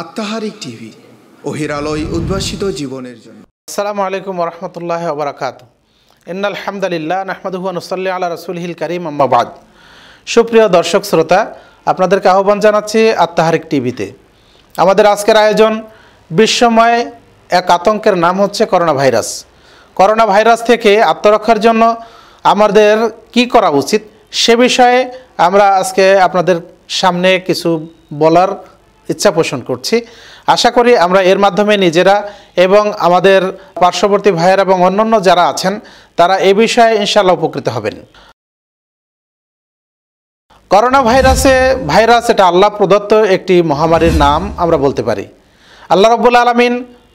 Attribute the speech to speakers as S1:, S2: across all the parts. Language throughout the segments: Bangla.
S1: আত্মাহারিক টিভি ওহিরালয় উদ্ভাসিত জীবনের জন্য আসসালামু আলাইকুম রহমতুল্লাহ ওবরাকাত ইন্নাল হামদালিল্লাহ নাহমাদুহান সাল্লি আল্লাহ রসুল হিল করিম আম্মাবাদ সুপ্রিয় দর্শক শ্রোতা আপনাদেরকে আহ্বান জানাচ্ছি আত্মাহারিক টিভিতে আমাদের আজকের আয়োজন বিশ্বময় এক আতঙ্কের নাম হচ্ছে করোনা ভাইরাস করোনা ভাইরাস থেকে আত্মরক্ষার জন্য আমাদের কি করা উচিত সে বিষয়ে আমরা আজকে আপনাদের সামনে কিছু বলার ইচ্ছা পোষণ করছি আশা করি আমরা এর মাধ্যমে নিজেরা এবং আমাদের পার্শ্ববর্তী ভাইয়ের এবং অন্যান্য যারা আছেন তারা এ বিষয়ে ইনশাল্লাহ উপকৃত হবেন করোনা ভাইরাসে ভাইরাস এটা আল্লাহ প্রদত্ত একটি মহামারীর নাম আমরা বলতে পারি আল্লাহ রব্বুল আলমিন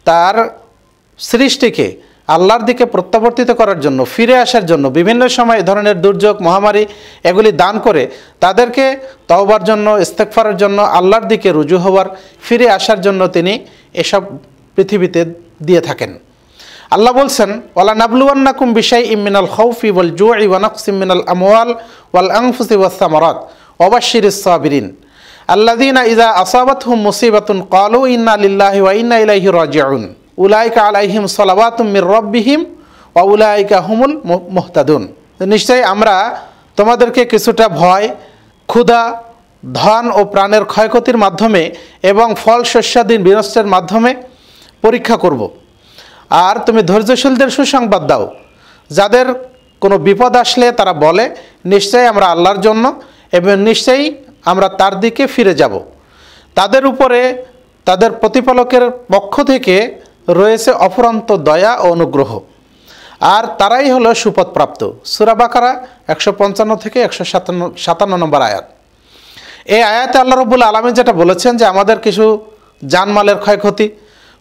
S1: তার সৃষ্টিকে আল্লাহর দিকে প্রত্যাবর্তিত করার জন্য ফিরে আসার জন্য বিভিন্ন সময় এ ধরনের দুর্যোগ মহামারী এগুলি দান করে তাদেরকে তওবার জন্য ইস্তেকফারের জন্য আল্লাহর দিকে রুজু হওয়ার ফিরে আসার জন্য তিনি এসব পৃথিবীতে দিয়ে থাকেন আল্লাহ বলছেন ওয়ালা নাবলুয়ান্নাকুম বিশাই ইমিনাল খৌফি ওয়াল জু ইমিনাল আমওয়াল ওয়াল আংফুসি ওয়াসামরাত অবাসির সাবিরিন আল্লাদিনা ইজা আসাবাত হুম মুসিবাতুন কালু ইন্না লিল্লাহি ওয়া ইন্না ইলাইহি রাজিউন উলাইকা আলাইহিম সলাবাতুমির রব্বিহিম ও উলাইকা হুমুল মোহতাদুন নিশ্চয়ই আমরা তোমাদেরকে কিছুটা ভয় ক্ষুধা ধন ও প্রাণের ক্ষয়ক্ষতির মাধ্যমে এবং ফল শস্যাদিন বিনষ্টের মাধ্যমে পরীক্ষা করব। আর তুমি ধৈর্যশীলদের সুসংবাদ দাও যাদের কোনো বিপদ আসলে তারা বলে নিশ্চয়ই আমরা আল্লাহর জন্য এবং নিশ্চয়ই আমরা তার দিকে ফিরে যাব তাদের উপরে তাদের প্রতিপালকের পক্ষ থেকে রয়েছে অফুরন্ত দয়া ও অনুগ্রহ আর তারাই হলো সুপথপ্রাপ্ত সুরাবাকারা একশো পঞ্চান্ন থেকে একশো সাতান্ন সাতান্ন নম্বর আয়াত এই আয়াতে আল্লাহ রব্বুল আলমী যেটা বলেছেন যে আমাদের কিছু জানমালের ক্ষয়ক্ষতি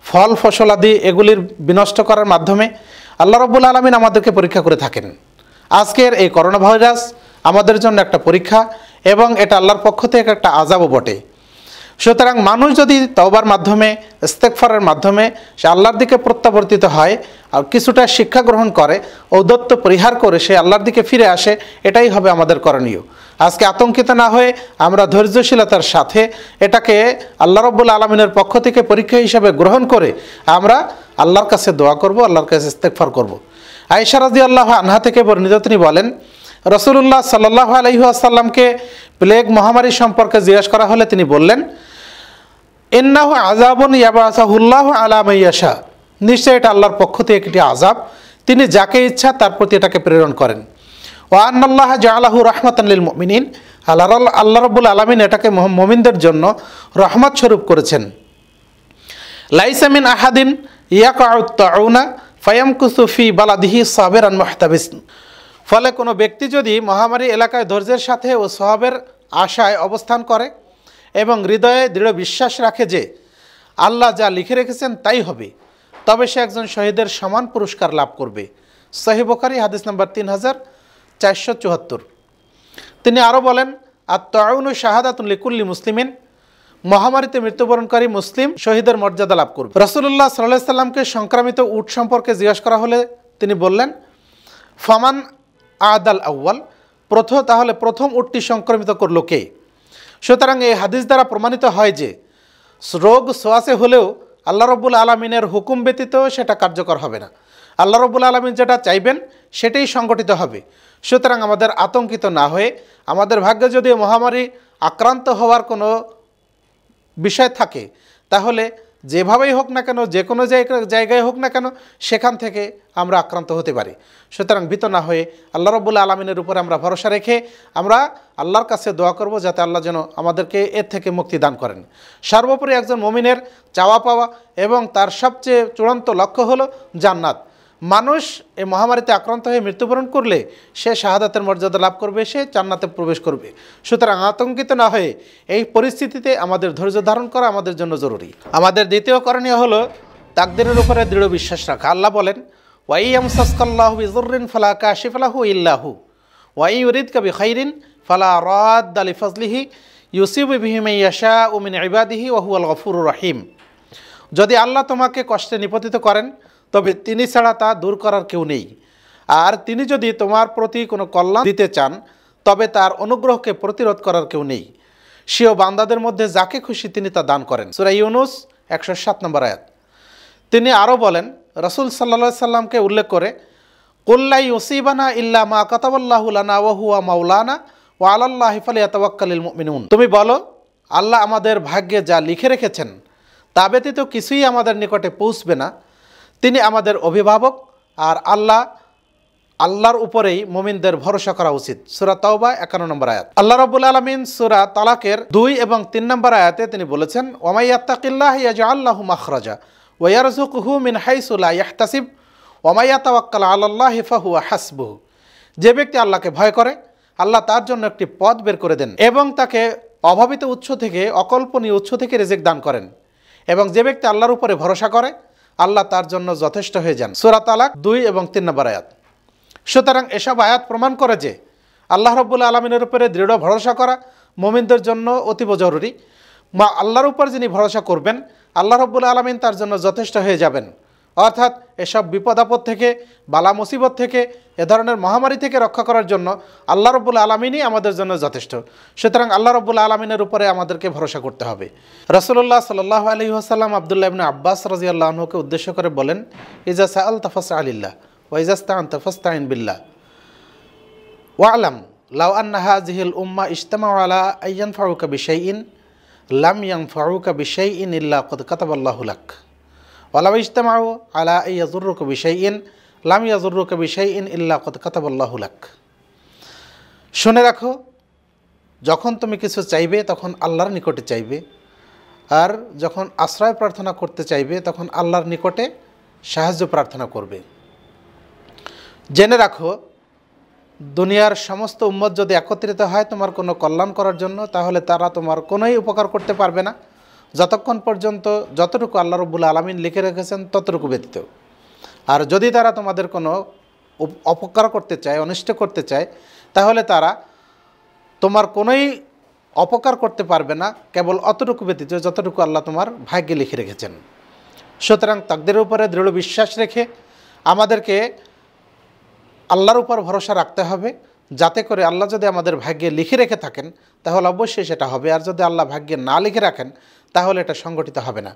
S1: ফল ফসলাদি এগুলির বিনষ্ট করার মাধ্যমে আল্লাহ রবুল আলমিন আমাদেরকে পরীক্ষা করে থাকেন আজকের এই করোনা ভাইরাস আমাদের জন্য একটা পরীক্ষা এবং এটা আল্লাহর পক্ষ থেকে একটা আজাবও বটে সুতরাং মানুষ যদি তওবার মাধ্যমে ইস্তেকফারের মাধ্যমে সে আল্লাহর দিকে প্রত্যাবর্তিত হয় আর কিছুটা শিক্ষা গ্রহণ করে ঔদত্ত পরিহার করে সে আল্লাহর দিকে ফিরে আসে এটাই হবে আমাদের করণীয় আজকে আতঙ্কিত না হয়ে আমরা ধৈর্যশীলতার সাথে এটাকে আল্লাহ রব্বুল আলমিনের পক্ষ থেকে পরীক্ষা হিসাবে গ্রহণ করে আমরা আল্লাহর কাছে দোয়া করব আল্লাহর কাছে ইস্তেকফার করব। আয়েশা রাজি আল্লাহ আনহা থেকে বর্ণিত তিনি বলেন রসুল্লাহ সাল্লাহ আলহিহাসাল্লামকে প্লেগ মহামারী সম্পর্কে জিজ্ঞাসা করা হলে তিনি বললেন এন্নাহ আজাবন ইয়াবাসাহুল্লাহ ইয়াসা নিশ্চয় এটা আল্লাহর পক্ষ থেকে একটি আজাব তিনি যাকে ইচ্ছা তার প্রতি এটাকে প্রেরণ করেন ওয়ান্নাল্লাহ জালাহু রহমতাল্লিল মমিনিন আল্লাহ আল্লাহ রবুল আলমিন এটাকে মমিনদের জন্য রহমত স্বরূপ করেছেন লাইসামিন আহাদিন ইয়াকাউত্তাউনা ফয়াম কুসুফি বালাদিহি সাবের আন মাহতাবিস ফলে কোনো ব্যক্তি যদি মহামারী এলাকায় ধৈর্যের সাথে ও সহাবের আশায় অবস্থান করে এবং হৃদয়ে দৃঢ় বিশ্বাস রাখে যে আল্লাহ যা লিখে রেখেছেন তাই হবে তবে সে একজন শহীদের সমান পুরস্কার লাভ করবে সহিবকারী হাদিস নম্বর তিন হাজার চারশো চুয়াত্তর তিনি আরও বলেন আর তয়ুন শাহাদাতুল লিকুল্লি মুসলিমিন মহামারীতে মৃত্যুবরণকারী মুসলিম শহীদের মর্যাদা লাভ করবে রসুল্লাহ সাল্লাহ সাল্লামকে সংক্রামিত উট সম্পর্কে জিজ্ঞাসা করা হলে তিনি বললেন ফমান আদাল আউ্বাল প্রথম তাহলে প্রথম উটটি সংক্রমিত করল কে সুতরাং এই হাদিস দ্বারা প্রমাণিত হয় যে রোগ সোয়াসে হলেও আল্লাহ রব্বুল আলমিনের হুকুম ব্যতীত সেটা কার্যকর হবে না আল্লাহ রব্বুল আলমিন যেটা চাইবেন সেটাই সংগঠিত হবে সুতরাং আমাদের আতঙ্কিত না হয়ে আমাদের ভাগ্যে যদি মহামারী আক্রান্ত হওয়ার কোনো বিষয় থাকে তাহলে যেভাবেই হোক না কেন যে কোনো জায়গায় হোক না কেন সেখান থেকে আমরা আক্রান্ত হতে পারি সুতরাং ভীত না হয়ে আল্লাহ রবুল্লা আলমিনের উপরে আমরা ভরসা রেখে আমরা আল্লাহর কাছে দোয়া করব যাতে আল্লাহ যেন আমাদেরকে এর থেকে মুক্তি দান করেন সর্বোপরি একজন মমিনের চাওয়া পাওয়া এবং তার সবচেয়ে চূড়ান্ত লক্ষ্য হলো জান্নাত মানুষ এই মহামারীতে আক্রান্ত হয়ে মৃত্যুবরণ করলে সে শাহাদাতের মর্যাদা লাভ করবে সে চান্নাতে প্রবেশ করবে সুতরাং আতঙ্কিত না হয়ে এই পরিস্থিতিতে আমাদের ধৈর্য ধারণ করা আমাদের জন্য জরুরি আমাদের দ্বিতীয় করণীয় হলো তাকদিরের উপরে দৃঢ় বিশ্বাস রাখা আল্লাহ বলেন ওয়াইয়াম সাসকাল্লাহু ইজুরিন ফালা কাশিফালাহু ইল্লাহু ওয়াই উরিদ কবি খাইরিন ফালা রাদ আলি ফজলিহি ইউসিব ইয়াশা উমিন ইবাদিহি ওহু আল গফুর রহিম যদি আল্লাহ তোমাকে কষ্টে নিপতিত করেন তবে তিনি ছাড়া তা দূর করার কেউ নেই আর তিনি যদি তোমার প্রতি কোনো কল্যাণ দিতে চান তবে তার অনুগ্রহকে প্রতিরোধ করার কেউ নেই সেও বান্দাদের মধ্যে যাকে খুশি তিনি তা দান করেন সুরা ইউনুস একশো সাত নম্বর আয়াত তিনি আরও বলেন রসুল সাল্লা সাল্লামকে উল্লেখ করে কোল্লাই ওসিবানা ইল্লা মা কাতাবল্লাহুলানা ওয়াহুয়া মাউলানা ও আল্লাহ হিফালিয়াতওয়াক্কালিল মিনুন তুমি বলো আল্লাহ আমাদের ভাগ্যে যা লিখে রেখেছেন তা ব্যতীত কিছুই আমাদের নিকটে পৌঁছবে না তিনি আমাদের অভিভাবক আর আল্লাহ আল্লাহর উপরেই মোমিনদের ভরসা করা উচিত সুরা তাওবা একান্ন নম্বর আয়াত আল্লাহ রবুল আলমিন সুরা তালাকের দুই এবং তিন নম্বর আয়াতে তিনি বলেছেন ওমাইয়াত্তাকিল্লাহ ইয়াজ আল্লাহ মাখরাজা ওয়ারজুকহু মিন হাইসুল্লাহ ইয়াহতাসিব ওমাইয়াতাওয়াক্কাল আল্লাহ হিফাহুয়া হাসবুহু যে ব্যক্তি আল্লাহকে ভয় করে আল্লাহ তার জন্য একটি পথ বের করে দেন এবং তাকে অভাবিত উৎস থেকে অকল্পনীয় উৎস থেকে রেজেক দান করেন এবং যে ব্যক্তি আল্লাহর উপরে ভরসা করে আল্লাহ তার জন্য যথেষ্ট হয়ে যান সুরাত তালাক দুই এবং তিন নম্বর আয়াত সুতরাং এসব আয়াত প্রমাণ করে যে আল্লাহ রব্বুল্লা আলমিনের উপরে দৃঢ় ভরসা করা মোমিনদের জন্য অতীব জরুরি মা আল্লাহর উপর যিনি ভরসা করবেন আল্লাহ রব্বুল্লা আলমিন তার জন্য যথেষ্ট হয়ে যাবেন অর্থাৎ এসব বিপদ আপদ থেকে বালা মুসিবত থেকে এ ধরনের মহামারী থেকে রক্ষা করার জন্য আল্লাহ রব্বুল আলমিনই আমাদের জন্য যথেষ্ট সুতরাং আল্লাহ রব্বুল আলমিনের উপরে আমাদেরকে ভরসা করতে হবে রসুল্লাহ সাল্লাহ আলী আসাল্লাম আবদুল্লাহ ইবনে আব্বাস রাজি আল্লাহকে উদ্দেশ্য করে বলেন ইজা আল তফাস আলিল্লাহ ওয়াইজাস্তান বিল্লা বিল্লাহ ওয়ালাম লাউ আন্নাহা জিহিল উম্মা ইস্তমা আলা আইয়ান ফারুকা বিশাইন লাম ইয়াং ফারুকা বিশাইন ইল্লা কত কাতাবাল্লাহুলাক ওলামা ইজতামাউ আলা ইয়াজুর কবিশাইন লাম ইয়াজুর কবিশাইন ইল্লা কাতাবল্লাহুলাক শুনে রাখো যখন তুমি কিছু চাইবে তখন আল্লাহর নিকটে চাইবে আর যখন আশ্রয় প্রার্থনা করতে চাইবে তখন আল্লাহর নিকটে সাহায্য প্রার্থনা করবে জেনে রাখো দুনিয়ার সমস্ত উম্মত যদি একত্রিত হয় তোমার কোনো কল্যাণ করার জন্য তাহলে তারা তোমার কোনোই উপকার করতে পারবে না যতক্ষণ পর্যন্ত যতটুকু আল্লাহ রব্বুল আলমিন লিখে রেখেছেন ততটুকু ব্যতীত আর যদি তারা তোমাদের কোনো অপকার করতে চায় অনিষ্ট করতে চায় তাহলে তারা তোমার কোনোই অপকার করতে পারবে না কেবল অতটুকু ব্যতীত যতটুকু আল্লাহ তোমার ভাগ্যে লিখে রেখেছেন সুতরাং তাদের উপরে দৃঢ় বিশ্বাস রেখে আমাদেরকে আল্লাহর উপর ভরসা রাখতে হবে যাতে করে আল্লাহ যদি আমাদের ভাগ্যে লিখে রেখে থাকেন তাহলে অবশ্যই সেটা হবে আর যদি আল্লাহ ভাগ্যে না লিখে রাখেন তাহলে এটা সংগঠিত হবে না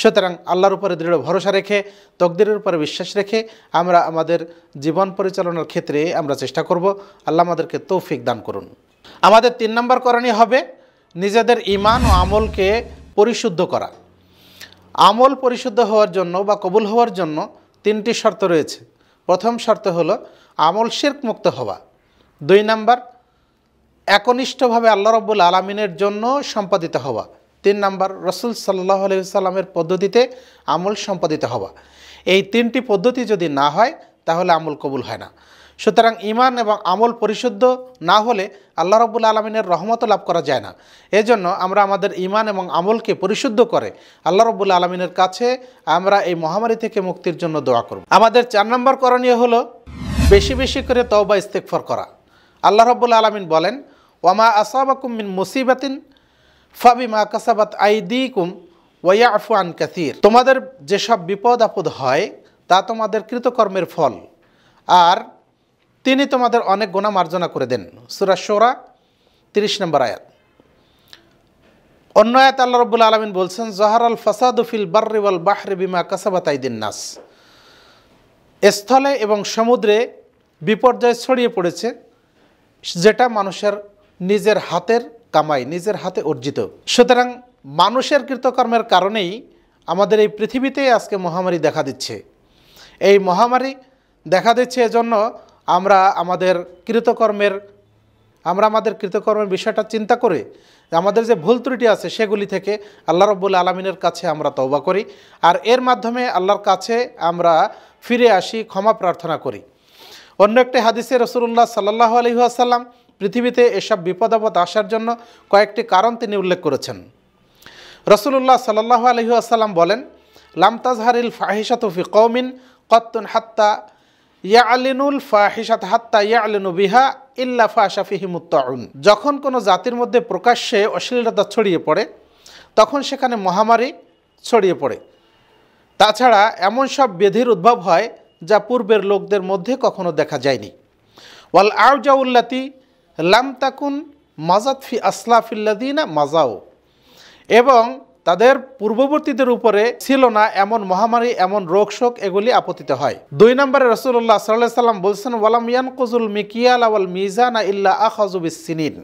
S1: সুতরাং আল্লাহর উপরে দৃঢ় ভরসা রেখে তকদিরের উপরে বিশ্বাস রেখে আমরা আমাদের জীবন পরিচালনার ক্ষেত্রে আমরা চেষ্টা করব আল্লাহ আমাদেরকে তৌফিক দান করুন আমাদের তিন নম্বর করণীয় হবে নিজেদের ইমান ও আমলকে পরিশুদ্ধ করা আমল পরিশুদ্ধ হওয়ার জন্য বা কবুল হওয়ার জন্য তিনটি শর্ত রয়েছে প্রথম শর্ত হলো আমল শির্ক মুক্ত হওয়া দুই নাম্বার একনিষ্ঠভাবে আল্লাহ রব্বুল আলমিনের জন্য সম্পাদিত হওয়া তিন নাম্বার রসুল সাল্লাহ সাল্লামের পদ্ধতিতে আমল সম্পাদিত হওয়া এই তিনটি পদ্ধতি যদি না হয় তাহলে আমল কবুল হয় না সুতরাং ইমান এবং আমল পরিশুদ্ধ না হলে আল্লাহ রব্বুল আলমিনের রহমত লাভ করা যায় না এজন্য আমরা আমাদের ইমান এবং আমলকে পরিশুদ্ধ করে আল্লাহ রব্বুল আলমিনের কাছে আমরা এই মহামারী থেকে মুক্তির জন্য দোয়া করব আমাদের চার নম্বর করণীয় হলো বেশি বেশি করে তওবা ইস্তেকফর করা আল্লাহ রব্বুল আলমিন বলেন ওয়ামা আসাবাকুম মিন মুসিবাতিন মা কাসাবাত আইদিকুম ওয়া আফওয়ান কাসির তোমাদের যেসব বিপদ আপদ হয় তা তোমাদের কৃতকর্মের ফল আর তিনি তোমাদের অনেক গুণা মার্জনা করে দেন সুরা শোরা তিরিশ নম্বর আয়াত অন্য আয়াত আল্লাহ রব্বুল আলমিন বলছেন জহার আল ফাসাদুফিল বার্রিওয়াল বাহরে বিমা কাসাবাত আইদিন নাস স্থলে এবং সমুদ্রে বিপর্যয় ছড়িয়ে পড়েছে যেটা মানুষের নিজের হাতের কামাই নিজের হাতে অর্জিত সুতরাং মানুষের কৃতকর্মের কারণেই আমাদের এই পৃথিবীতে আজকে মহামারী দেখা দিচ্ছে এই মহামারী দেখা দিচ্ছে এজন্য আমরা আমাদের কৃতকর্মের আমরা আমাদের কৃতকর্মের বিষয়টা চিন্তা করে আমাদের যে ভুল ত্রুটি আছে সেগুলি থেকে আল্লাহ রব্বুল আলমিনের কাছে আমরা তওবা করি আর এর মাধ্যমে আল্লাহর কাছে আমরা ফিরে আসি ক্ষমা প্রার্থনা করি অন্য একটি হাদিসে রসুল্লাহ সাল্লাহ আলহিহাসাল্লাম পৃথিবীতে এসব বিপদাপদ আসার জন্য কয়েকটি কারণ তিনি উল্লেখ করেছেন রসুল্লাহ সাল্লাহ আলহি আসাল্লাম বলেন লামতাজহারিল ফি কৌমিন কত্তুন হাত্তা ইয়া আলিনুল ফাহিসাত হাত্তা ইয়া আলিনু বিহা ইল্লা ফাশাফিহিমুত্তাউন যখন কোনো জাতির মধ্যে প্রকাশ্যে অশ্লীলতা ছড়িয়ে পড়ে তখন সেখানে মহামারী ছড়িয়ে পড়ে তাছাড়া এমন সব বেধির উদ্ভব হয় যা পূর্বের লোকদের মধ্যে কখনো দেখা যায়নি ওয়াল আউজাউল্লাতি লাম তাকুন মাজাত ফি আসলাফিল্লাদিনা মাজাও এবং তাদের পূর্ববর্তীদের উপরে ছিল না এমন মহামারী এমন রোগ শোক এগুলি আপত্তিত হয় দুই নম্বরে রসুল্লাহ সাল্লাহ সাল্লাম বলছেন ওয়ালাম ইয়ান কজুল মিকিয়াল আওয়াল মিজান ইল্লা সিনিন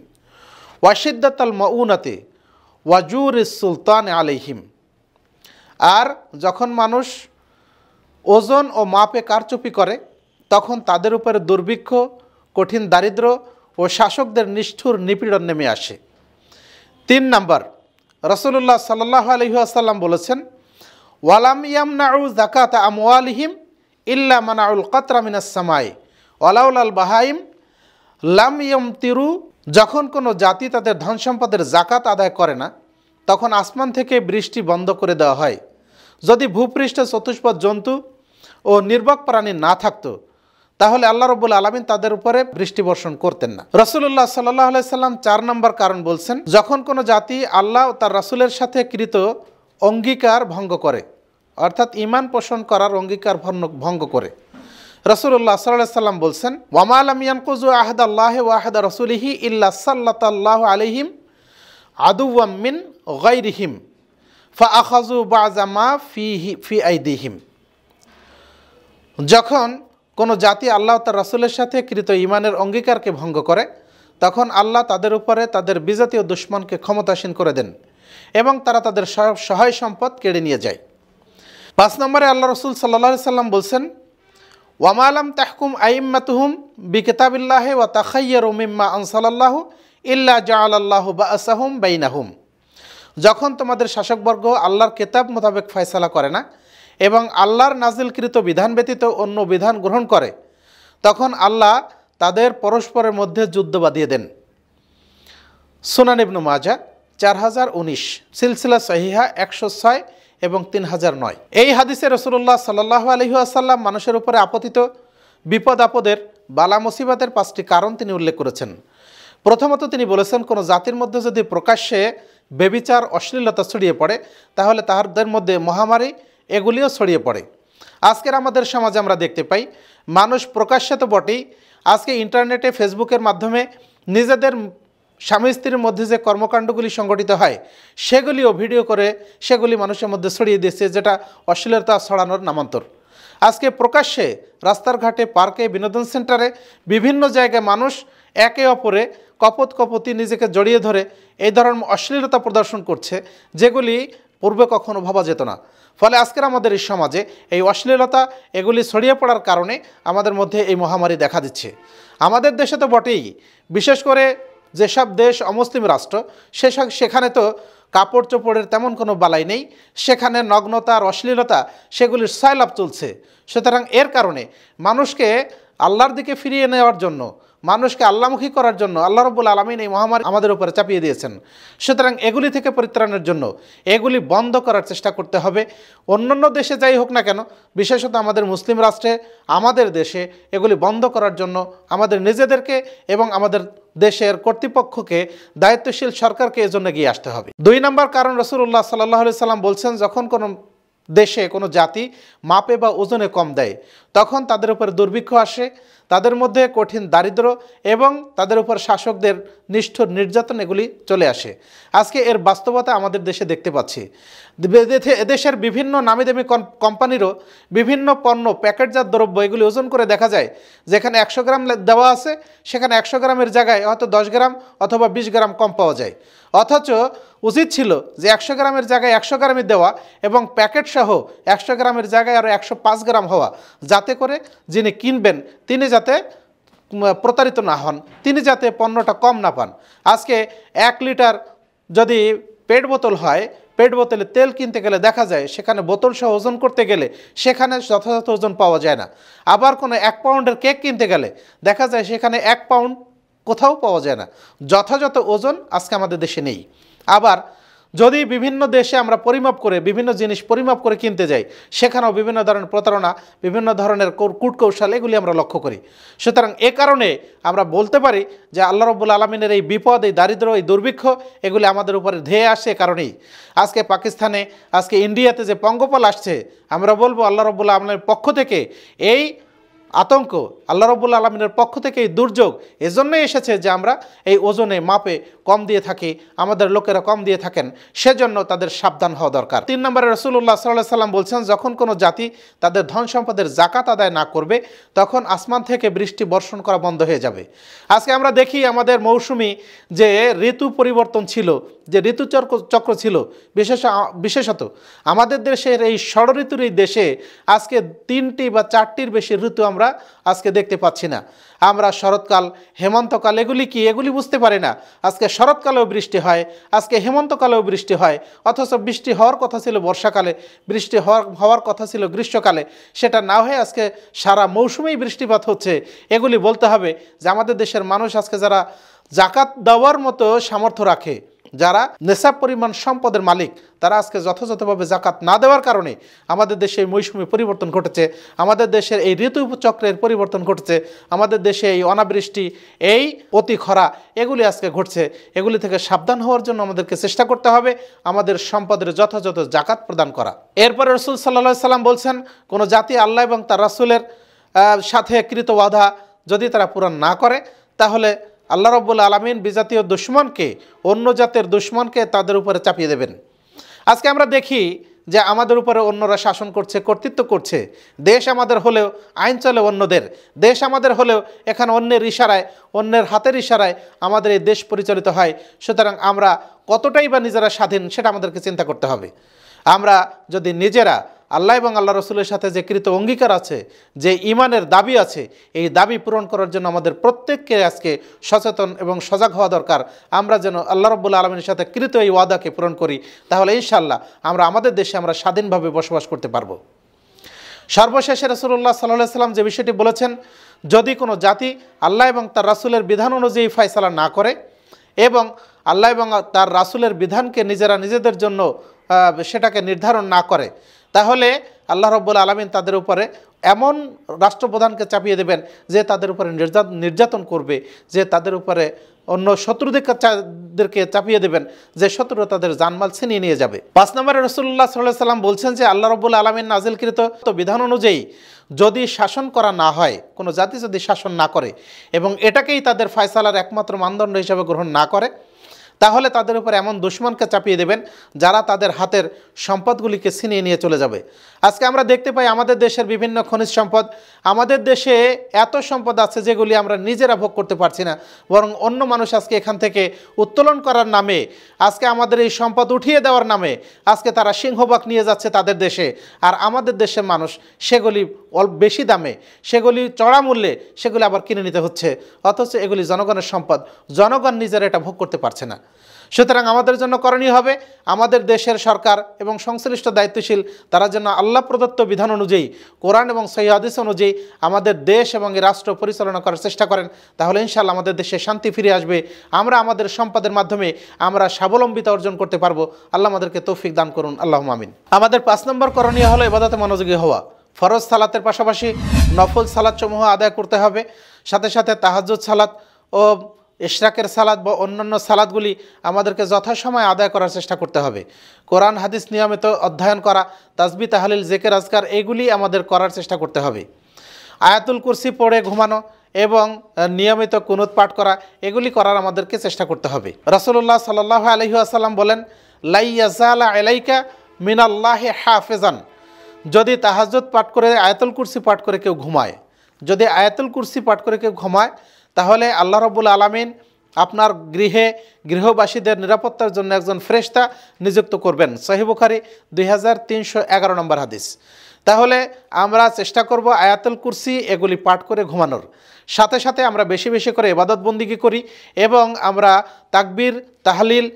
S1: ওয়াশিদ্দাত আল মাউনাতে ওয়াজুর সুলতান আলিহিম আর যখন মানুষ ওজন ও মাপে কারচুপি করে তখন তাদের উপরে দুর্ভিক্ষ কঠিন দারিদ্র ও শাসকদের নিষ্ঠুর নিপীড়ন নেমে আসে তিন নাম্বার রসুল্লাহ সাল্লাহ আলহিহাসাল্লাম বলেছেন ওয়ালাম ইয়াম নাউ জাকাত আম আমওয়ালিহিম ইল্লা মানাউল কাতরামিনাসমাই ওয়ালাউলাল বাহাইম লাম ইয়ম তিরু যখন কোনো জাতি তাদের ধন সম্পদের জাকাত আদায় করে না তখন আসমান থেকে বৃষ্টি বন্ধ করে দেওয়া হয় যদি ভূপৃষ্ঠ চতুষ্পদ জন্তু ও নির্বক প্রাণী না থাকতো তাহলে আল্লাহ রবুল আলমিন তাদের উপরে বৃষ্টি বর্ষণ করতেন না রসুল্লাহ সাল্লাহ সাল্লাম চার নম্বর কারণ বলছেন যখন কোনো জাতি আল্লাহ ও তার রাসুলের সাথে কৃত অঙ্গীকার ভঙ্গ করে অর্থাৎ ইমান পোষণ করার অঙ্গীকার ভঙ্গ করে রসুল্লাহ সাল্লাহ সাল্লাম বলছেন ওয়ামা আলম কুজু আহদ আল্লাহ ওয়াহদ রসুলিহি ইল্লা তাল্লাহ আলহিম আদুয়ামিন রিহিম ফা আখাজু বাজামা ফি ফি আইদিহিম যখন কোনো জাতি আল্লাহ তার রাসুলের সাথে কৃত ইমানের অঙ্গীকারকে ভঙ্গ করে তখন আল্লাহ তাদের উপরে তাদের বিজাতীয় দুশ্মনকে ক্ষমতাসীন করে দেন এবং তারা তাদের সহায় সম্পদ কেড়ে নিয়ে যায় পাঁচ নম্বরে আল্লাহ রসুল সাল্লা সাল্লাম বলছেন আলম তাহকুম আইম্মাতুহুম কেতাবিল্লাহে ওয়া তাখাইয়ের উমিম্মা আনসালাল্লাহ ইল্লা আল্লাহ বা আসাহুম বাইনাহুম যখন তোমাদের শাসকবর্গ আল্লাহর কেতাব মোতাবেক ফয়সালা করে না এবং আল্লাহর নাজিলকৃত বিধান ব্যতীত অন্য বিধান গ্রহণ করে তখন আল্লাহ তাদের পরস্পরের মধ্যে যুদ্ধ বাঁধিয়ে দেন সুনান ইবনু মাজা চার হাজার উনিশ সিলসিলা সহিহা একশো ছয় এবং তিন হাজার নয় এই হাদিসে রসুল্লাহ সাল্লাহ আলহিহাসাল্লাম মানুষের উপরে আপতিত বিপদ আপদের বালা মুসিবাদের পাঁচটি কারণ তিনি উল্লেখ করেছেন প্রথমত তিনি বলেছেন কোনো জাতির মধ্যে যদি প্রকাশ্যে বেবিচার অশ্লীলতা ছড়িয়ে পড়ে তাহলে তাহাদের মধ্যে মহামারী এগুলিও ছড়িয়ে পড়ে আজকের আমাদের সমাজে আমরা দেখতে পাই মানুষ প্রকাশ্যে তো বটেই আজকে ইন্টারনেটে ফেসবুকের মাধ্যমে নিজেদের স্বামী স্ত্রীর মধ্যে যে কর্মকাণ্ডগুলি সংগঠিত হয় সেগুলিও ভিডিও করে সেগুলি মানুষের মধ্যে ছড়িয়ে দিচ্ছে যেটা অশ্লীলতা ছড়ানোর নামান্তর আজকে প্রকাশ্যে রাস্তারঘাটে পার্কে বিনোদন সেন্টারে বিভিন্ন জায়গায় মানুষ একে অপরে কপত কপতি নিজেকে জড়িয়ে ধরে এই ধরনের অশ্লীলতা প্রদর্শন করছে যেগুলি পূর্বে কখনো ভাবা যেত না ফলে আজকের আমাদের এই সমাজে এই অশ্লীলতা এগুলি ছড়িয়ে পড়ার কারণে আমাদের মধ্যে এই মহামারী দেখা দিচ্ছে আমাদের দেশে তো বটেই বিশেষ করে যেসব দেশ অমুসলিম রাষ্ট্র সেসব সেখানে তো কাপড় চোপড়ের তেমন কোনো বালাই নেই সেখানে নগ্নতা আর অশ্লীলতা সেগুলির সয়লাভ চলছে সুতরাং এর কারণে মানুষকে আল্লাহর দিকে ফিরিয়ে নেওয়ার জন্য মানুষকে আল্লামুখী করার জন্য আল্লাহ রব্বুল আলমিন এই মহামারী আমাদের উপরে চাপিয়ে দিয়েছেন সুতরাং এগুলি থেকে পরিত্রাণের জন্য এগুলি বন্ধ করার চেষ্টা করতে হবে অন্যান্য দেশে যাই হোক না কেন বিশেষত আমাদের মুসলিম রাষ্ট্রে আমাদের দেশে এগুলি বন্ধ করার জন্য আমাদের নিজেদেরকে এবং আমাদের দেশের কর্তৃপক্ষকে দায়িত্বশীল সরকারকে এজন্য এগিয়ে আসতে হবে দুই নম্বর কারণ রসুল্লাহ সাল্লাহ সাল্লাম বলছেন যখন কোনো দেশে কোনো জাতি মাপে বা ওজনে কম দেয় তখন তাদের উপরে দুর্ভিক্ষ আসে তাদের মধ্যে কঠিন দারিদ্র এবং তাদের উপর শাসকদের নিষ্ঠুর নির্যাতন এগুলি চলে আসে আজকে এর বাস্তবতা আমাদের দেশে দেখতে পাচ্ছি দেশের বিভিন্ন নামি দামি কোম্পানিরও বিভিন্ন পণ্য প্যাকেটজাত দ্রব্য এগুলি ওজন করে দেখা যায় যেখানে একশো গ্রাম দেওয়া আছে সেখানে একশো গ্রামের জায়গায় হয়তো দশ গ্রাম অথবা বিশ গ্রাম কম পাওয়া যায় অথচ উচিত ছিল যে একশো গ্রামের জায়গায় একশো গ্রামে দেওয়া এবং প্যাকেট সহ একশো গ্রামের জায়গায় আরও একশো পাঁচ গ্রাম হওয়া যাতে করে যিনি কিনবেন তিনি যাতে প্রতারিত না হন তিনি যাতে পণ্যটা কম না পান আজকে এক লিটার যদি পেট বোতল হয় পেট বোতলে তেল কিনতে গেলে দেখা যায় সেখানে বোতল সহ ওজন করতে গেলে সেখানে যথাযথ ওজন পাওয়া যায় না আবার কোনো এক পাউন্ডের কেক কিনতে গেলে দেখা যায় সেখানে এক পাউন্ড কোথাও পাওয়া যায় না যথাযথ ওজন আজকে আমাদের দেশে নেই আবার যদি বিভিন্ন দেশে আমরা পরিমাপ করে বিভিন্ন জিনিস পরিমাপ করে কিনতে যাই সেখানেও বিভিন্ন ধরনের প্রতারণা বিভিন্ন ধরনের কূটকৌশল এগুলি আমরা লক্ষ্য করি সুতরাং এ কারণে আমরা বলতে পারি যে আল্লাহ রব্বুল আলমিনের এই বিপদ এই দারিদ্র এই দুর্ভিক্ষ এগুলি আমাদের উপরে ধেয়ে আসে কারণেই আজকে পাকিস্তানে আজকে ইন্ডিয়াতে যে পঙ্গপাল আসছে আমরা বলবো আল্লাহ রব্বুল আলমের পক্ষ থেকে এই আতঙ্ক আল্লাহ রব্বুল আলমিনের পক্ষ থেকে এই দুর্যোগ এজন্যই এসেছে যে আমরা এই ওজনে মাপে কম দিয়ে থাকি আমাদের লোকেরা কম দিয়ে থাকেন সেজন্য তাদের সাবধান হওয়া দরকার তিন নম্বরে রসুল্লাহ সাল্লাহ সাল্লাম বলছেন যখন কোনো জাতি তাদের ধন সম্পদের জাকাত আদায় না করবে তখন আসমান থেকে বৃষ্টি বর্ষণ করা বন্ধ হয়ে যাবে আজকে আমরা দেখি আমাদের মৌসুমি যে ঋতু পরিবর্তন ছিল যে ঋতু চক্র ছিল বিশেষ বিশেষত আমাদের দেশের এই ষড় ঋতুর এই দেশে আজকে তিনটি বা চারটির বেশি ঋতু আমরা আজকে দেখতে পাচ্ছি না আমরা শরৎকাল হেমন্তকাল এগুলি কি এগুলি বুঝতে পারি না আজকে শরৎকালেও বৃষ্টি হয় আজকে হেমন্তকালেও বৃষ্টি হয় অথচ বৃষ্টি হওয়ার কথা ছিল বর্ষাকালে বৃষ্টি হওয়ার হওয়ার কথা ছিল গ্রীষ্মকালে সেটা না হয়ে আজকে সারা মৌসুমেই বৃষ্টিপাত হচ্ছে এগুলি বলতে হবে যে আমাদের দেশের মানুষ আজকে যারা জাকাত দেওয়ার মতো সামর্থ্য রাখে যারা নেশাব পরিমাণ সম্পদের মালিক তারা আজকে যথাযথভাবে জাকাত না দেওয়ার কারণে আমাদের দেশে এই মৌসুমে পরিবর্তন ঘটেছে আমাদের দেশের এই ঋতুচক্রের পরিবর্তন ঘটেছে আমাদের দেশে এই অনাবৃষ্টি এই অতি খরা এগুলি আজকে ঘটছে এগুলি থেকে সাবধান হওয়ার জন্য আমাদেরকে চেষ্টা করতে হবে আমাদের সম্পদের যথাযথ জাকাত প্রদান করা এরপরে রসুল সাল্লা সাল্লাম বলছেন কোনো জাতি আল্লাহ এবং তার রাসুলের সাথে কৃত ওয়াদা যদি তারা পূরণ না করে তাহলে আল্লাহ রব্বুল আলমিন বিজাতীয় দুশ্মনকে অন্য জাতের দুশ্মনকে তাদের উপরে চাপিয়ে দেবেন আজকে আমরা দেখি যে আমাদের উপরে অন্যরা শাসন করছে কর্তৃত্ব করছে দেশ আমাদের হলেও আইন চলে অন্যদের দেশ আমাদের হলেও এখানে অন্যের ইশারায় অন্যের হাতের ইশারায় আমাদের এই দেশ পরিচালিত হয় সুতরাং আমরা কতটাই বা নিজেরা স্বাধীন সেটা আমাদেরকে চিন্তা করতে হবে আমরা যদি নিজেরা আল্লাহ এবং আল্লাহ রসুলের সাথে যে কৃত অঙ্গীকার আছে যে ইমানের দাবি আছে এই দাবি পূরণ করার জন্য আমাদের প্রত্যেককে আজকে সচেতন এবং সজাগ হওয়া দরকার আমরা যেন আল্লাহ রব্বুল্লা আলমের সাথে কৃত এই ওয়াদাকে পূরণ করি তাহলে ইনশাল্লাহ আমরা আমাদের দেশে আমরা স্বাধীনভাবে বসবাস করতে পারবো সর্বশেষে রসুল্লাহ সাল্লাহ সাল্লাম যে বিষয়টি বলেছেন যদি কোনো জাতি আল্লাহ এবং তার রাসুলের বিধান অনুযায়ী ফয়সালা না করে এবং আল্লাহ এবং তার রাসুলের বিধানকে নিজেরা নিজেদের জন্য সেটাকে নির্ধারণ না করে তাহলে আল্লাহ রব্বুল আলমিন তাদের উপরে এমন রাষ্ট্রপ্রধানকে চাপিয়ে দেবেন যে তাদের উপরে নির্যাতন করবে যে তাদের উপরে অন্য শত্রুদেরকে চাপিয়ে দেবেন যে শত্রু তাদের জানমাল ছিনিয়ে নিয়ে যাবে পাঁচ নম্বরে রসুল্লাহ সাল্লাহ সাল্লাম বলছেন যে আল্লাহ রবুল আলমিন নাজিলকৃত বিধান অনুযায়ী যদি শাসন করা না হয় কোনো জাতি যদি শাসন না করে এবং এটাকেই তাদের ফয়সালার একমাত্র মানদণ্ড হিসাবে গ্রহণ না করে তাহলে তাদের উপর এমন দুশ্মনকে চাপিয়ে দেবেন যারা তাদের হাতের সম্পদগুলিকে ছিনিয়ে নিয়ে চলে যাবে আজকে আমরা দেখতে পাই আমাদের দেশের বিভিন্ন খনিজ সম্পদ আমাদের দেশে এত সম্পদ আছে যেগুলি আমরা নিজেরা ভোগ করতে পারছি না বরং অন্য মানুষ আজকে এখান থেকে উত্তোলন করার নামে আজকে আমাদের এই সম্পদ উঠিয়ে দেওয়ার নামে আজকে তারা সিংহবাগ নিয়ে যাচ্ছে তাদের দেশে আর আমাদের দেশের মানুষ সেগুলি অল্প বেশি দামে সেগুলি চড়া মূল্যে সেগুলি আবার কিনে নিতে হচ্ছে অথচ এগুলি জনগণের সম্পদ জনগণ নিজেরা এটা ভোগ করতে পারছে না সুতরাং আমাদের জন্য করণীয় হবে আমাদের দেশের সরকার এবং সংশ্লিষ্ট দায়িত্বশীল তারা যেন আল্লাহ প্রদত্ত বিধান অনুযায়ী কোরআন এবং সৈহাদিস অনুযায়ী আমাদের দেশ এবং এই রাষ্ট্র পরিচালনা করার চেষ্টা করেন তাহলে ইনশাল্লাহ আমাদের দেশে শান্তি ফিরে আসবে আমরা আমাদের সম্পাদের মাধ্যমে আমরা স্বাবলম্বিতা অর্জন করতে পারবো আল্লাহ আমাদেরকে তৌফিক দান করুন আল্লাহ মামিন আমাদের পাঁচ নম্বর করণীয় হলো এবাদতে মনোযোগী হওয়া ফরজ সালাতের পাশাপাশি নফল সালাদসমূহ আদায় করতে হবে সাথে সাথে তাহাজুদ সালাত ও ইশরাকের সালাদ বা অন্যান্য সালাদগুলি আমাদেরকে যথাসময় আদায় করার চেষ্টা করতে হবে কোরআন হাদিস নিয়মিত অধ্যয়ন করা তাজবি তাহলিল জেকের আজকার এগুলি আমাদের করার চেষ্টা করতে হবে আয়াতুল কুরসি পড়ে ঘুমানো এবং নিয়মিত কুনুত পাঠ করা এগুলি করার আমাদেরকে চেষ্টা করতে হবে রসুল্লাহ সাল আলহি আসাল্লাম বলেন লাইয়াজালা এলাইকা মিনাল্লাহে হাফেজান যদি তাহাজত পাঠ করে আয়াতুল কুরসি পাঠ করে কেউ ঘুমায় যদি আয়াতুল কুরসি পাঠ করে কেউ ঘুমায় তাহলে আল্লাহ রব্বুল আলমিন আপনার গৃহে গৃহবাসীদের নিরাপত্তার জন্য একজন ফ্রেস্তা নিযুক্ত করবেন সহিবুখারি দুই হাজার তিনশো এগারো নম্বর হাদিস তাহলে আমরা চেষ্টা করব আয়াতুল কুরসি এগুলি পাঠ করে ঘুমানোর সাথে সাথে আমরা বেশি বেশি করে এবাদত বন্দিগি করি এবং আমরা তাকবীর তাহলিল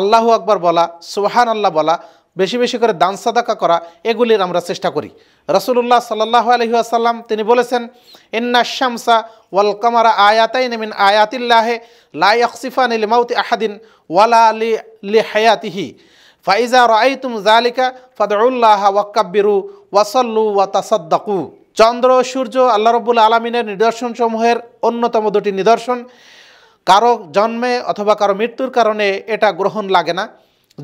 S1: আল্লাহু আকবার বলা সুহান আল্লাহ বলা বেশি বেশি করে দান সাদাকা করা এগুলির আমরা চেষ্টা করি রসুল্লাহ সাল্লাহ আলহি আসাল্লাম তিনি বলেছেন ইন্না শামসা ওয়াল কামারা আয়াতাই নেমিন আয়াতিল্লাহে লাই আকসিফান ইল মাউতি আহাদিন ওয়ালা আলি লি হায়াতিহি ফাইজা তুম জালিকা ফদউল্লাহ ওয়াক্কাব্বিরু ওয়াসল্লু ওয়া তাসাদ্দাকু চন্দ্র সূর্য আল্লাহ রবুল আলমিনের নিদর্শনসমূহের অন্যতম দুটি নিদর্শন কারো জন্মে অথবা কারো মৃত্যুর কারণে এটা গ্রহণ লাগে না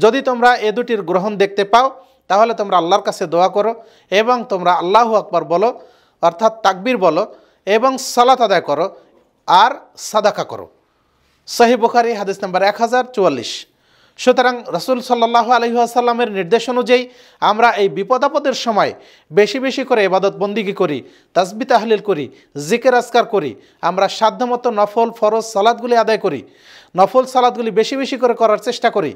S1: যদি তোমরা এ দুটির গ্রহণ দেখতে পাও তাহলে তোমরা আল্লাহর কাছে দোয়া করো এবং তোমরা আল্লাহ আকবর বলো অর্থাৎ তাকবির বলো এবং সালাত আদায় করো আর সাদাকা করো সহি বুখারি হাদিস নাম্বার এক হাজার চুয়াল্লিশ সুতরাং রসুল সাল্লাহ আলহিহাসাল্লামের নির্দেশ অনুযায়ী আমরা এই বিপদাপদের সময় বেশি বেশি করে এবাদত বন্দিগি করি তাসবি তাহলিল করি জিকের আজকার করি আমরা সাধ্যমতো নফল ফরজ সালাদগুলি আদায় করি নফল সালাদগুলি বেশি বেশি করে করার চেষ্টা করি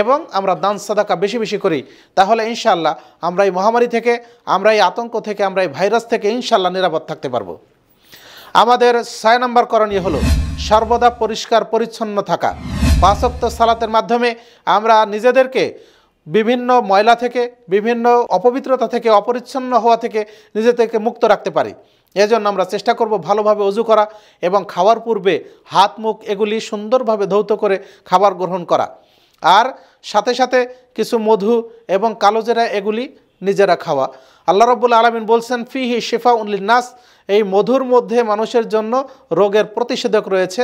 S1: এবং আমরা দান সাদাকা বেশি বেশি করি তাহলে ইনশাল্লাহ আমরা এই মহামারী থেকে আমরা এই আতঙ্ক থেকে আমরা এই ভাইরাস থেকে ইনশাল্লাহ নিরাপদ থাকতে পারবো আমাদের ছয় নম্বর করণীয় হলো সর্বদা পরিষ্কার পরিচ্ছন্ন থাকা পাঁচক্ত সালাতের মাধ্যমে আমরা নিজেদেরকে বিভিন্ন ময়লা থেকে বিভিন্ন অপবিত্রতা থেকে অপরিচ্ছন্ন হওয়া থেকে নিজেদেরকে মুক্ত রাখতে পারি এজন্য আমরা চেষ্টা করব ভালোভাবে অজু করা এবং খাওয়ার পূর্বে হাত মুখ এগুলি সুন্দরভাবে ধৌত করে খাবার গ্রহণ করা আর সাথে সাথে কিছু মধু এবং কালোজেরা এগুলি নিজেরা খাওয়া আল্লাহ রব্বুল আলমিন বলছেন ফি হি শেফা নাস এই মধুর মধ্যে মানুষের জন্য রোগের প্রতিষেধক রয়েছে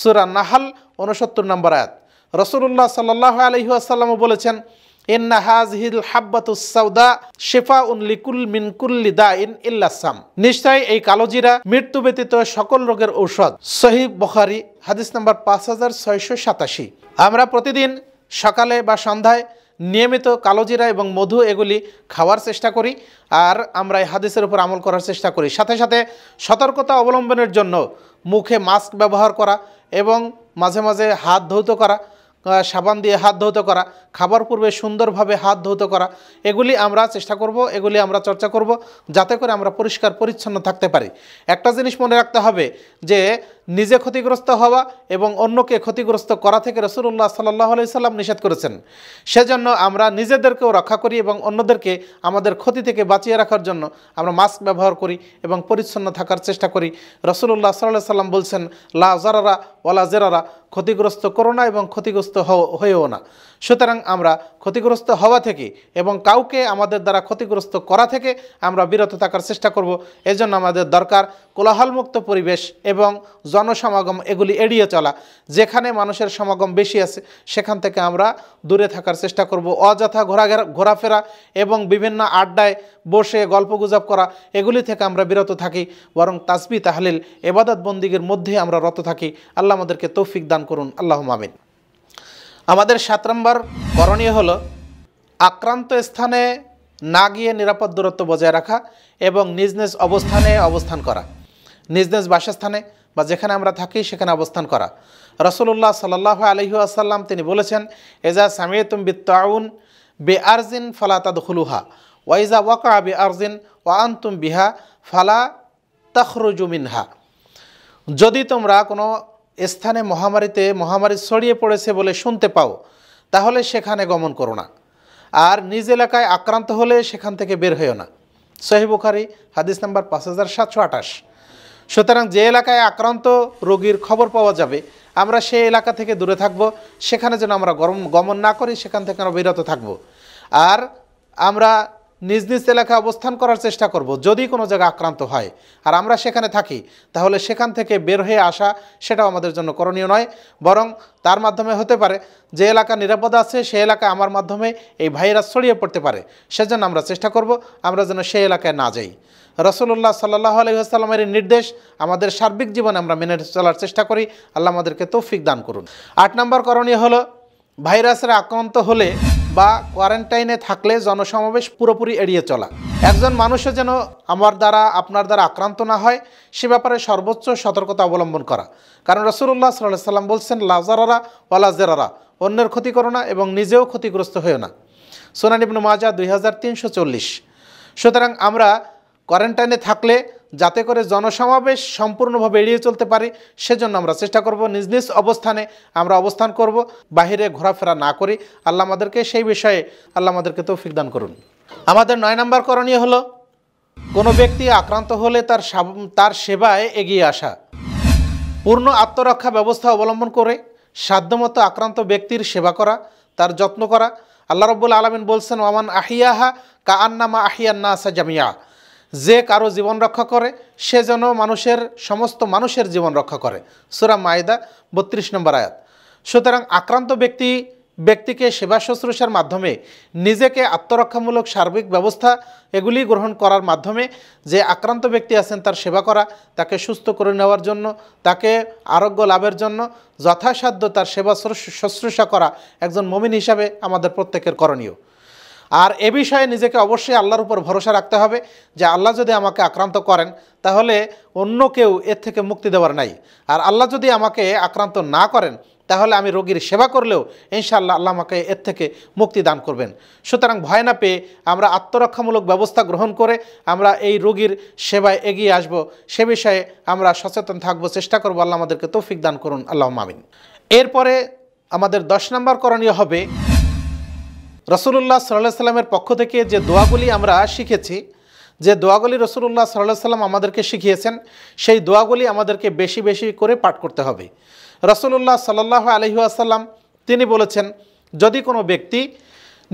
S1: সুরা নাহাল উনসত্তর নম্বর আয়াত রসুল্লাহ সাল্লাহ আলহি আসাল্লামও বলেছেন এন্না হাজহিল হাব্বাতুসাউদা শেফা উন লিকুল মিনকুল্লি দা ইন ইল্লাসাম নিশ্চয় এই কালোজিরা মৃত্যু ব্যতীত সকল রোগের ঔষধ সহি বখারি হাদিস নম্বর পাঁচ হাজার ছয়শো সাতাশি আমরা প্রতিদিন সকালে বা সন্ধ্যায় নিয়মিত কালোজিরা এবং মধু এগুলি খাওয়ার চেষ্টা করি আর আমরা এই হাদিসের উপর আমল করার চেষ্টা করি সাথে সাথে সতর্কতা অবলম্বনের জন্য মুখে মাস্ক ব্যবহার করা এবং মাঝে মাঝে হাত ধৌত করা সাবান দিয়ে হাত ধৌত করা খাবার পূর্বে সুন্দরভাবে হাত ধৌত করা এগুলি আমরা চেষ্টা করব এগুলি আমরা চর্চা করব যাতে করে আমরা পরিষ্কার পরিচ্ছন্ন থাকতে পারি একটা জিনিস মনে রাখতে হবে যে নিজে ক্ষতিগ্রস্ত হওয়া এবং অন্যকে ক্ষতিগ্রস্ত করা থেকে রসুল্লাহ সাল্লাহ সাল্লাম নিষেধ করেছেন সেজন্য আমরা নিজেদেরকেও রক্ষা করি এবং অন্যদেরকে আমাদের ক্ষতি থেকে বাঁচিয়ে রাখার জন্য আমরা মাস্ক ব্যবহার করি এবং পরিচ্ছন্ন থাকার চেষ্টা করি রসুল্লাহ সাল্লাহ সাল্লাম বলছেন লা জারারা ওলা জেরারা ক্ষতিগ্রস্ত করো না এবং ক্ষতিগ্রস্ত হয়েও না সুতরাং আমরা ক্ষতিগ্রস্ত হওয়া থেকে এবং কাউকে আমাদের দ্বারা ক্ষতিগ্রস্ত করা থেকে আমরা বিরত থাকার চেষ্টা করব এজন্য আমাদের দরকার কোলাহলমুক্ত পরিবেশ এবং জনসমাগম এগুলি এড়িয়ে চলা যেখানে মানুষের সমাগম বেশি আছে সেখান থেকে আমরা দূরে থাকার চেষ্টা করব অযথা ঘোরাঘেরা ঘোরাফেরা এবং বিভিন্ন আড্ডায় বসে গল্পগুজব করা এগুলি থেকে আমরা বিরত থাকি বরং তাসবি তাহলিল এবাদত বন্দিগের মধ্যে আমরা রত থাকি আল্লাহ আমাদেরকে তৌফিক দান করুন আল্লাহ মামিন আমাদের সাত নম্বর করণীয় হলো আক্রান্ত স্থানে না গিয়ে নিরাপদ দূরত্ব বজায় রাখা এবং নিজ নিজ অবস্থানে অবস্থান করা নিজ নিজ বাসস্থানে বা যেখানে আমরা থাকি সেখানে অবস্থান করা রসুল্লাহ সাল্লাহ আলহি আসাল্লাম তিনি বলেছেন এজা সামিয়তুম তাউন বে আরজিন ফালা তাদুহা ওয়াইজা ওয়াকা বে আরজিন ওয়ান্তুম বিহা ফালা তখরুজুমিনহা যদি তোমরা কোনো স্থানে মহামারীতে মহামারী ছড়িয়ে পড়েছে বলে শুনতে পাও তাহলে সেখানে গমন করো না আর নিজ এলাকায় আক্রান্ত হলে সেখান থেকে বের হইও না সহিবুখারি হাদিস নাম্বার পাঁচ হাজার সাতশো আঠাশ সুতরাং যে এলাকায় আক্রান্ত রোগীর খবর পাওয়া যাবে আমরা সেই এলাকা থেকে দূরে থাকব সেখানে যেন আমরা গরম গমন না করি সেখান থেকে আমরা বিরত থাকব আর আমরা নিজ নিজ এলাকায় অবস্থান করার চেষ্টা করব যদি কোনো জায়গায় আক্রান্ত হয় আর আমরা সেখানে থাকি তাহলে সেখান থেকে বের হয়ে আসা সেটাও আমাদের জন্য করণীয় নয় বরং তার মাধ্যমে হতে পারে যে এলাকা নিরাপদ আছে সেই এলাকায় আমার মাধ্যমে এই ভাইরাস ছড়িয়ে পড়তে পারে সেজন্য আমরা চেষ্টা করব আমরা যেন সেই এলাকায় না যাই রসুল্লাহ সাল্লাহ আলহিহাস্লামের নির্দেশ আমাদের সার্বিক জীবনে আমরা মেনে চলার চেষ্টা করি আল্লাহ আমাদেরকে তৌফিক দান করুন আট নম্বর করণীয় হলো ভাইরাসের আক্রান্ত হলে বা কোয়ারেন্টাইনে থাকলে জনসমাবেশ পুরোপুরি এড়িয়ে চলা একজন মানুষও যেন আমার দ্বারা আপনার দ্বারা আক্রান্ত না হয় সে ব্যাপারে সর্বোচ্চ সতর্কতা অবলম্বন করা কারণ রসুল্লাহ সাল্লাহ সাল্লাম বলছেন লাজারারা ওয়ালা লাজেরারা অন্যের ক্ষতি করো না এবং নিজেও ক্ষতিগ্রস্ত হয়েও না সোনান মাজা দুই হাজার সুতরাং আমরা কোয়ারেন্টাইনে থাকলে যাতে করে জনসমাবেশ সম্পূর্ণভাবে এড়িয়ে চলতে পারি সেজন্য আমরা চেষ্টা করব নিজ নিজ অবস্থানে আমরা অবস্থান করব বাহিরে ঘোরাফেরা না করি আল্লাহ আমাদেরকে সেই বিষয়ে আল্লাহ আমাদেরকে তো ফিকদান করুন আমাদের নয় নম্বর করণীয় হলো কোনো ব্যক্তি আক্রান্ত হলে তার তার সেবায় এগিয়ে আসা পূর্ণ আত্মরক্ষা ব্যবস্থা অবলম্বন করে সাধ্যমতো আক্রান্ত ব্যক্তির সেবা করা তার যত্ন করা আল্লাহ রব্বুল আলমিন বলছেন ওমান আহিয়াহা কা আন্নামা আহিয়ান্না আসা জামিয়া যে কারো জীবন রক্ষা করে সে যেন মানুষের সমস্ত মানুষের জীবন রক্ষা করে সুরা মায়দা বত্রিশ নম্বর আয়াত সুতরাং আক্রান্ত ব্যক্তি ব্যক্তিকে সেবা শুশ্রূষার মাধ্যমে নিজেকে আত্মরক্ষামূলক সার্বিক ব্যবস্থা এগুলি গ্রহণ করার মাধ্যমে যে আক্রান্ত ব্যক্তি আছেন তার সেবা করা তাকে সুস্থ করে নেওয়ার জন্য তাকে আরোগ্য লাভের জন্য যথাসাধ্য তার সেবা শুশ্রূষা করা একজন মমিন হিসাবে আমাদের প্রত্যেকের করণীয় আর এ বিষয়ে নিজেকে অবশ্যই আল্লাহর উপর ভরসা রাখতে হবে যে আল্লাহ যদি আমাকে আক্রান্ত করেন তাহলে অন্য কেউ এর থেকে মুক্তি দেওয়ার নাই আর আল্লাহ যদি আমাকে আক্রান্ত না করেন তাহলে আমি রোগীর সেবা করলেও ইনশাআল্লাহ আল্লাহ আমাকে এর থেকে মুক্তি দান করবেন সুতরাং ভয় না পেয়ে আমরা আত্মরক্ষামূলক ব্যবস্থা গ্রহণ করে আমরা এই রোগীর সেবায় এগিয়ে আসব সে বিষয়ে আমরা সচেতন থাকব চেষ্টা করবো আল্লাহ আমাদেরকে তৌফিক দান করুন আল্লাহ মামিন এরপরে আমাদের দশ নম্বর করণীয় হবে রসুল্লাহ সাল্লাহ সাল্লামের পক্ষ থেকে যে দোয়াগুলি আমরা শিখেছি যে দোয়াগুলি রসুল্লাহ সাল্লাহ সাল্লাম আমাদেরকে শিখিয়েছেন সেই দোয়াগুলি আমাদেরকে বেশি বেশি করে পাঠ করতে হবে রসুল্লাহ সাল্লাহ আলহিউ আসাল্লাম তিনি বলেছেন যদি কোনো ব্যক্তি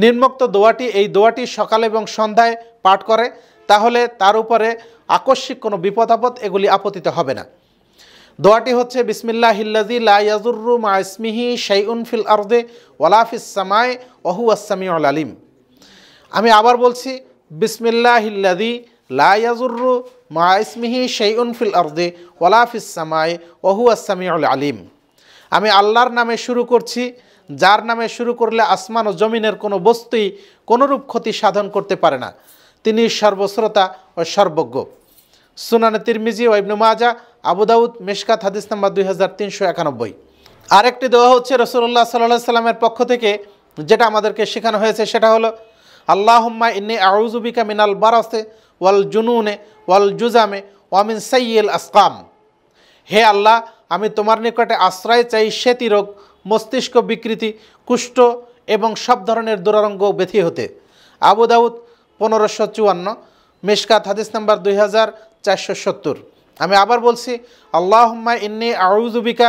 S1: নিম্নক্ত দোয়াটি এই দোয়াটি সকালে এবং সন্ধ্যায় পাঠ করে তাহলে তার উপরে আকস্মিক কোনো বিপদ আপদ এগুলি আপতিত হবে না দোয়াটি হচ্ছে বিসমিল্লাহ হিল্লাজি লাইয়াজুর্রু মা ইসমিহি শাইউন ফিল আর্দে ওয়ালাফিস সামায় ওহু আল আলিম আমি আবার বলছি বিসমিল্লাহ হিল্লাদি লাইয়াজুর্রু মা ইসমিহি শাইউন ফিল আর্দে ওয়ালাফিস সামায় ওহু আল আলিম আমি আল্লাহর নামে শুরু করছি যার নামে শুরু করলে আসমান ও জমিনের কোনো বস্তুই কোনোরূপ ক্ষতি সাধন করতে পারে না তিনি সর্বশ্রোতা ও সর্বজ্ঞ সুনানে তিরমিজি ও ইবনু মাজা আবুদাউদ মেশকাত হাদিস নাম্বার দুই হাজার তিনশো একানব্বই আরেকটি দেওয়া হচ্ছে রসুল্লাহ সাল্লাহ সাল্লামের পক্ষ থেকে যেটা আমাদেরকে শেখানো হয়েছে সেটা হলো আল্লাহম্মা ইন্নি আউজুবিকা মিনাল বারাসে ওয়াল জুনুনে ওয়াল জুজামে ওয়ামিন সাইয়েল আসকাম হে আল্লাহ আমি তোমার নিকটে আশ্রয় চাই সেতি রোগ মস্তিষ্ক বিকৃতি কুষ্ঠ এবং সব ধরনের দুরারঙ্গ ব্যথি হতে আবু পনেরোশো চুয়ান্ন মেশকাত হাদিস নাম্বার দুই হাজার চারশো সত্তর আমি আবার বলছি আল্লাহম্মা ইন্নি আউজুবিকা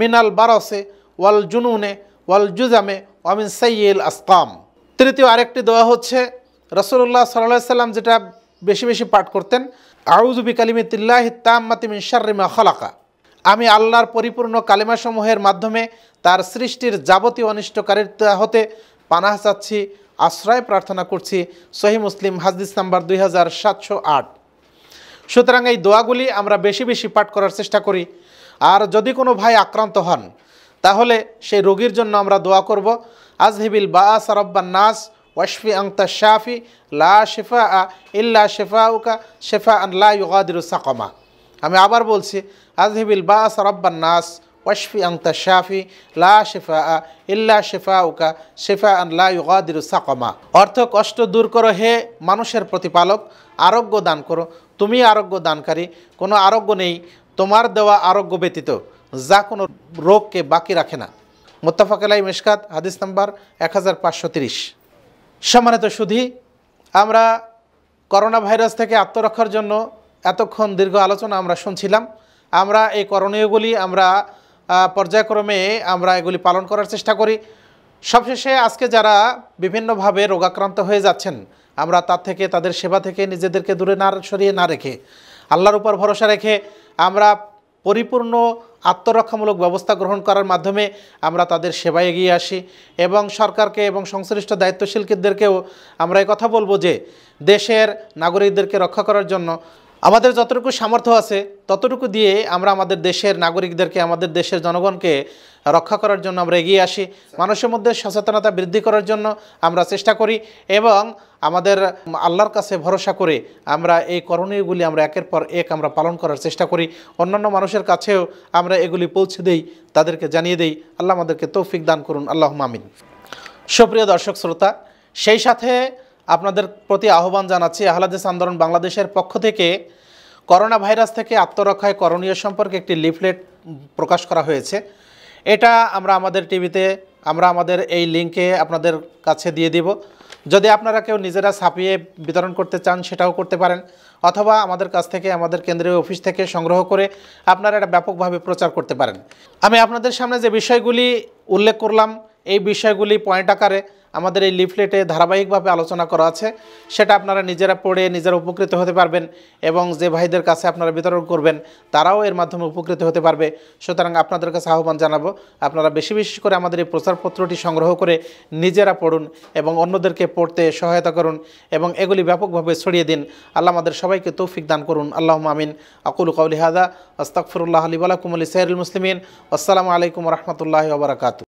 S1: মিনাল বারসে ওয়াল জুনুনে ওয়াল জুজামে ওয়ামিন সাইয়েল আসকাম তৃতীয় আরেকটি দোয়া হচ্ছে রসুল্লাহ সাল্লা সাল্লাম যেটা বেশি বেশি পাঠ করতেন আউজুবি কালিমি তিল্লাহ তাম্মাতি মিন শারিমা খলাকা আমি আল্লাহর পরিপূর্ণ কালিমাসমূহের মাধ্যমে তার সৃষ্টির যাবতীয় অনিষ্টকারিতা হতে পানাহ চাচ্ছি আশ্রয় প্রার্থনা করছি সহি মুসলিম হাজদিস নাম্বার দুই হাজার সাতশো আট সুতরাং এই দোয়াগুলি আমরা বেশি বেশি পাঠ করার চেষ্টা করি আর যদি কোনো ভাই আক্রান্ত হন তাহলে সেই রোগীর জন্য আমরা দোয়া করব আজহিবিল বা রব্বান নাস ওয়াশফি আংতা শাফি লা শেফা আ ইল্লা শেফা উকা শেফা আনলা ইউগাদিরু সাকমা আমি আবার বলছি আজহিবিল বা সারব্বান নাস ওয়াশফি আংতা শাফি লা শেফা আ ইল্লা শেফা উকা শেফা আনলা ইউগাদিরু সাকমা অর্থ কষ্ট দূর করো হে মানুষের প্রতিপালক আরোগ্য দান করো তুমি আরোগ্য দানকারী কোনো আরোগ্য নেই তোমার দেওয়া আরোগ্য ব্যতীত যা কোনো রোগকে বাকি রাখে না মোত্তাফাকেলাই মেশকাত হাদিস নাম্বার এক হাজার পাঁচশো তিরিশ সম্মানিত সুধি আমরা করোনা ভাইরাস থেকে আত্মরক্ষার জন্য এতক্ষণ দীর্ঘ আলোচনা আমরা শুনছিলাম আমরা এই করণীয়গুলি আমরা পর্যায়ক্রমে আমরা এগুলি পালন করার চেষ্টা করি সবশেষে আজকে যারা বিভিন্নভাবে রোগাক্রান্ত হয়ে যাচ্ছেন আমরা তার থেকে তাদের সেবা থেকে নিজেদেরকে দূরে না সরিয়ে না রেখে আল্লাহর উপর ভরসা রেখে আমরা পরিপূর্ণ আত্মরক্ষামূলক ব্যবস্থা গ্রহণ করার মাধ্যমে আমরা তাদের সেবায় এগিয়ে আসি এবং সরকারকে এবং সংশ্লিষ্ট দায়িত্বশীলদেরকেও আমরা কথা বলবো যে দেশের নাগরিকদেরকে রক্ষা করার জন্য আমাদের যতটুকু সামর্থ্য আছে ততটুকু দিয়ে আমরা আমাদের দেশের নাগরিকদেরকে আমাদের দেশের জনগণকে রক্ষা করার জন্য আমরা এগিয়ে আসি মানুষের মধ্যে সচেতনতা বৃদ্ধি করার জন্য আমরা চেষ্টা করি এবং আমাদের আল্লাহর কাছে ভরসা করে আমরা এই করণীয়গুলি আমরা একের পর এক আমরা পালন করার চেষ্টা করি অন্যান্য মানুষের কাছেও আমরা এগুলি পৌঁছে দেই তাদেরকে জানিয়ে দেই আল্লাহ আমাদেরকে তৌফিক দান করুন আল্লাহ মামিন সুপ্রিয় দর্শক শ্রোতা সেই সাথে আপনাদের প্রতি আহ্বান জানাচ্ছি আহলাদিস আন্দোলন বাংলাদেশের পক্ষ থেকে করোনা ভাইরাস থেকে আত্মরক্ষায় করণীয় সম্পর্কে একটি লিফলেট প্রকাশ করা হয়েছে এটা আমরা আমাদের টিভিতে আমরা আমাদের এই লিঙ্কে আপনাদের কাছে দিয়ে দিব যদি আপনারা কেউ নিজেরা ছাপিয়ে বিতরণ করতে চান সেটাও করতে পারেন অথবা আমাদের কাছ থেকে আমাদের কেন্দ্রীয় অফিস থেকে সংগ্রহ করে আপনারা এটা ব্যাপকভাবে প্রচার করতে পারেন আমি আপনাদের সামনে যে বিষয়গুলি উল্লেখ করলাম এই বিষয়গুলি পয়েন্ট আকারে আমাদের এই লিফলেটে ধারাবাহিকভাবে আলোচনা করা আছে সেটা আপনারা নিজেরা পড়ে নিজেরা উপকৃত হতে পারবেন এবং যে ভাইদের কাছে আপনারা বিতরণ করবেন তারাও এর মাধ্যমে উপকৃত হতে পারবে সুতরাং আপনাদের কাছে আহ্বান জানাবো আপনারা বেশি বেশি করে আমাদের এই প্রচারপত্রটি সংগ্রহ করে নিজেরা পড়ুন এবং অন্যদেরকে পড়তে সহায়তা করুন এবং এগুলি ব্যাপকভাবে ছড়িয়ে দিন আল্লাহ আমাদের সবাইকে তৌফিক দান করুন আল্লাহ আমিন আকুল কৌলিহাদা আস্তাকফরুল্লাহ আলী কুমলি সাইরুল মুসলিমিন আসসালামু আলাইকুম রহমতুল্লাহ ওবরাকাতু